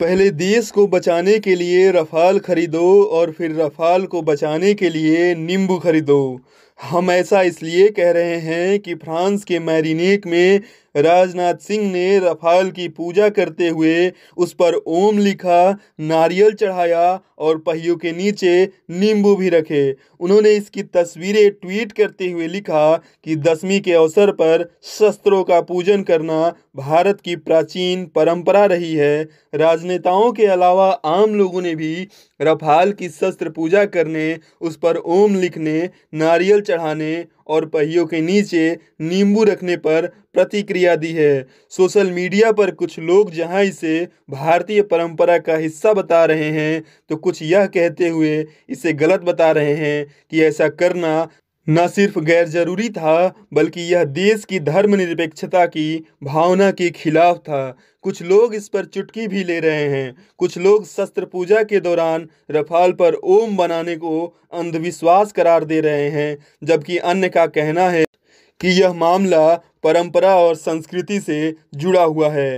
पहले देश को बचाने के लिए रफाल खरीदो और फिर रफाल को बचाने के लिए नींबू खरीदो हम ऐसा इसलिए कह रहे हैं कि फ्रांस के मैरिनेक में राजनाथ सिंह ने रफाल की पूजा करते हुए उस पर ओम लिखा नारियल चढ़ाया और पहियों के नीचे नींबू भी रखे उन्होंने इसकी तस्वीरें ट्वीट करते हुए लिखा कि दसवीं के अवसर पर शस्त्रों का पूजन करना भारत की प्राचीन परंपरा रही है राजनेताओं के अलावा आम लोगों ने भी रफाल की शस्त्र पूजा करने उस पर ओम लिखने नारियल चढ़ाने और पहियों के नीचे नींबू रखने पर प्रतिक्रिया दी है सोशल मीडिया पर कुछ लोग जहां इसे भारतीय परंपरा का हिस्सा बता रहे हैं तो कुछ यह कहते हुए इसे गलत बता रहे हैं कि ऐसा करना न सिर्फ गैर जरूरी था बल्कि यह देश की धर्मनिरपेक्षता की भावना के खिलाफ था कुछ लोग इस पर चुटकी भी ले रहे हैं कुछ लोग शस्त्र पूजा के दौरान रफाल पर ओम बनाने को अंधविश्वास करार दे रहे हैं जबकि अन्य का कहना है कि यह मामला परंपरा और संस्कृति से जुड़ा हुआ है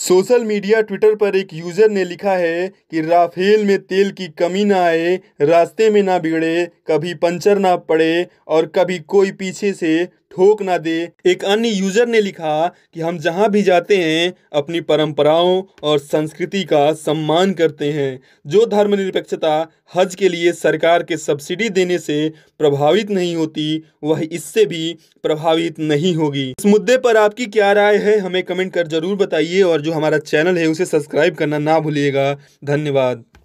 सोशल मीडिया ट्विटर पर एक यूजर ने लिखा है कि राफेल में तेल की कमी ना आए रास्ते में ना बिगड़े कभी पंचर ना पड़े और कभी कोई पीछे से ठोक ना दे एक अन्य यूजर ने लिखा कि हम जहाँ भी जाते हैं अपनी परंपराओं और संस्कृति का सम्मान करते हैं जो धर्मनिरपेक्षता हज के लिए सरकार के सब्सिडी देने से प्रभावित नहीं होती वह इससे भी प्रभावित नहीं होगी इस मुद्दे पर आपकी क्या राय है हमें कमेंट कर जरूर बताइए और जो हमारा चैनल है उसे सब्सक्राइब करना ना भूलिएगा धन्यवाद